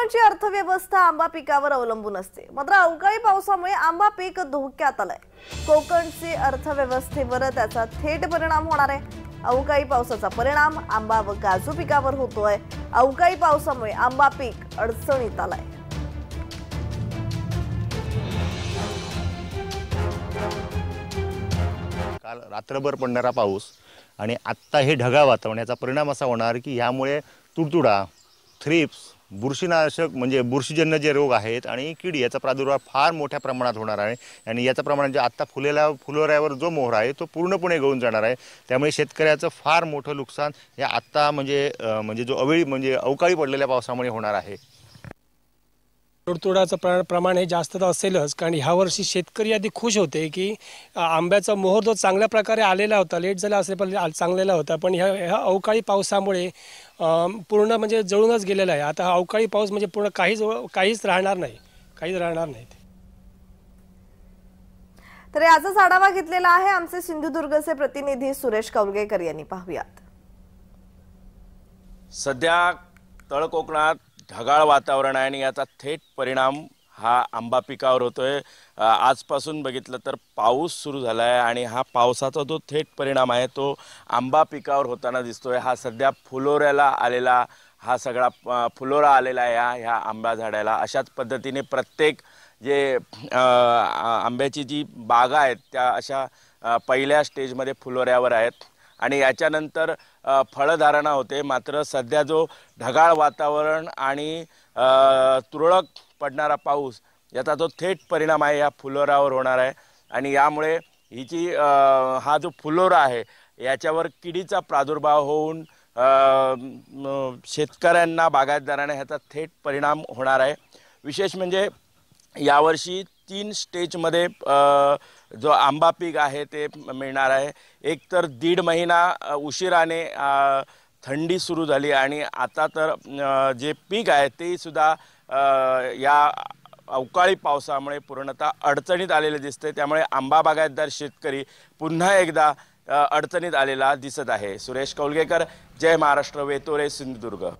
कोकणची अर्थव्यवस्था आंबा पिकावर अवलंबून असते मात्र अवकाळी पावसामुळे आंबा पीक धोक्यात आलंय कोकणची अर्थव्यवस्थेवर त्याचा थेट परिणाम होणार आहे अवकाळी पावसाचा परिणाम आंबा व काजू पिकावर होतोय अवकाळी पावसामुळे आंबा पीक अडचणीत आलाय काल रात्रभर पडणारा पाऊस आणि आत्ता हे ढगाळ याचा परिणाम असा होणार की यामुळे तुडतुडा थ्रिप्स बुरशीनाशक म्हणजे बुरशीजन्य जे रोग आहेत आणि कीड याचा प्रादुर्भाव फार मोठ्या प्रमाणात होणार आहे आणि याचा प्रमाण जे आत्ता फुलेला फुलोऱ्यावर जो मोहर आहे तो पूर्णपणे गळून जाणार आहे त्यामुळे शेतकऱ्याचं फार मोठं नुकसान हे आत्ता म्हणजे म्हणजे जो अवेळी म्हणजे अवकाळी पडलेल्या पावसामुळे होणार आहे तुडतुडाचं प्र प्रमाण हे जास्त तर असेलच कारण ह्यावर्षी शेतकरी आधी खुश होते की आंब्याचा मोहर जो चांगल्या प्रकारे आलेला होता लेट झाला असले पण चांगलेला होता पण ह्या ह्या अवकाळी पावसामुळे पूर्ण म्हणजे जळूनच गेलेला आहे आता हा अवकाळी पाऊस म्हणजे पूर्ण काहीच काहीच राहणार नाही काहीच राहणार नाही तर याचाच आढावा घेतलेला आहे आमचे सिंधुदुर्गचे प्रतिनिधी सुरेश कौलगेकर यांनी पाहूयात सध्या तळकोकणात ढगाळ वातावरण आहे आणि याचा थेट परिणाम हा आंबा पिकावर होतो आहे आजपासून बघितलं तर पाऊस सुरू झाला आहे आणि हा पावसाचा जो थेट परिणाम आहे तो आंबा पिकावर होताना दिसतो आहे हा सध्या फुलोऱ्याला आलेला हा सगळा फुलोरा आलेला आहे ह्या ह्या आंबा झाडाला अशाच पद्धतीने प्रत्येक जे आंब्याची जी बागा आहेत त्या अशा पहिल्या स्टेजमध्ये फुलोऱ्यावर आहेत आणि याच्यानंतर फळधारणा होते मात्र सध्या जो ढगाळ वातावरण आणि तुरळक पडणारा पाऊस याचा जो थेट परिणाम आहे या फुलोरावर होणार आहे आणि यामुळे हिची हा जो फुलोरा आहे याच्यावर किडीचा प्रादुर्भाव होऊन शेतकऱ्यांना बागायतदारांना ह्याचा थेट परिणाम होणार आहे विशेष म्हणजे यावर्षी तीन स्टेजमध्ये जो आंबा पीक आहे ते मिळणार आहे एक तर दीड महिना उशिराने थंडी सुरू झाली आणि आता तर जे पीक आहे तेसुद्धा या अवकाळी पावसामुळे पूर्णतः अडचणीत आलेले दिसते त्यामुळे आंबा बागायतदार शेतकरी पुन्हा एकदा अडचणीत आलेला दिसत आहे सुरेश कौलगेकर जय महाराष्ट्र वेतोरे सिंधुदुर्ग